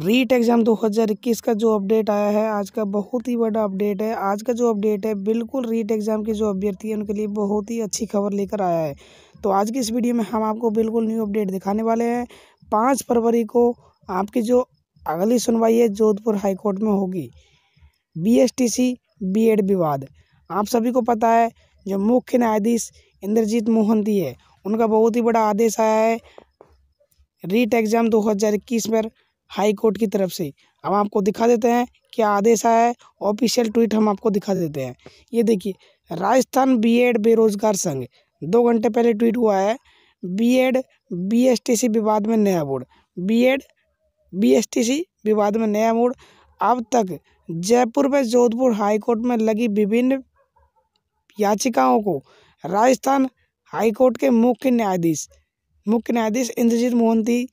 REET exam 2021 का जो update आया है आज का बहुत ही बड़ा अपडेट है आज का जो अपडेट है बिल्कुल रीट एग्ज़ाम के जो अभ्यर्थी हैं उनके लिए बहुत ही अच्छी खबर लेकर आया है तो आज की इस वीडियो में हम आपको बिल्कुल न्यू अपडेट दिखाने वाले हैं पाँच फरवरी को आपकी जो अगली सुनवाई है जोधपुर हाईकोर्ट में होगी B S T C B Ed विवाद आप सभी को पता है जो मुख्य न्यायाधीश इंद्रजीत मोहंती है उनका बहुत ही बड़ा आदेश आया है रीट एग्ज़ाम दो पर हाई कोर्ट की तरफ से हम आपको दिखा देते हैं क्या आदेश आया है ऑफिशियल ट्वीट हम आपको दिखा देते हैं ये देखिए राजस्थान बीएड बेरोजगार संघ दो घंटे पहले ट्वीट हुआ है बीएड बीएसटीसी विवाद में नया मोड बीएड बीएसटीसी विवाद में नया मोड़ अब तक जयपुर व जोधपुर हाईकोर्ट में लगी विभिन्न याचिकाओं को राजस्थान हाईकोर्ट के मुख्य न्यायाधीश मुख्य न्यायाधीश इंद्रजीत मोहंती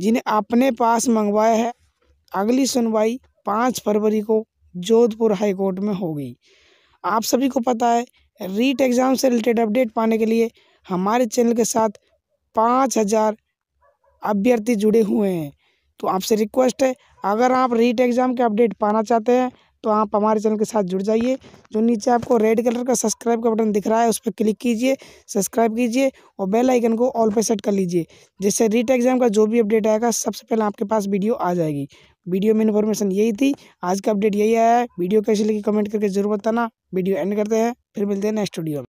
जिन्हें अपने पास मंगवाया है अगली सुनवाई पाँच फरवरी को जोधपुर हाई कोर्ट में होगी आप सभी को पता है रीट एग्ज़ाम से रिलेटेड अपडेट पाने के लिए हमारे चैनल के साथ पाँच हज़ार अभ्यर्थी जुड़े हुए हैं तो आपसे रिक्वेस्ट है अगर आप रीट एग्ज़ाम के अपडेट पाना चाहते हैं तो आप हमारे चैनल के साथ जुड़ जाइए जो नीचे आपको रेड कलर का सब्सक्राइब का बटन दिख रहा है उस पर क्लिक कीजिए सब्सक्राइब कीजिए और बेल आइकन को ऑल पर सेट कर लीजिए जिससे रीट एग्ज़ाम का जो भी अपडेट आएगा सबसे पहले आपके पास वीडियो आ जाएगी वीडियो में इन्फॉर्मेशन यही थी आज का अपडेट यही आया है वीडियो कैसी लगी कमेंट करके जरूर बताना वीडियो एंड करते हैं फिर मिलते हैं नेक्स्ट वीडियो में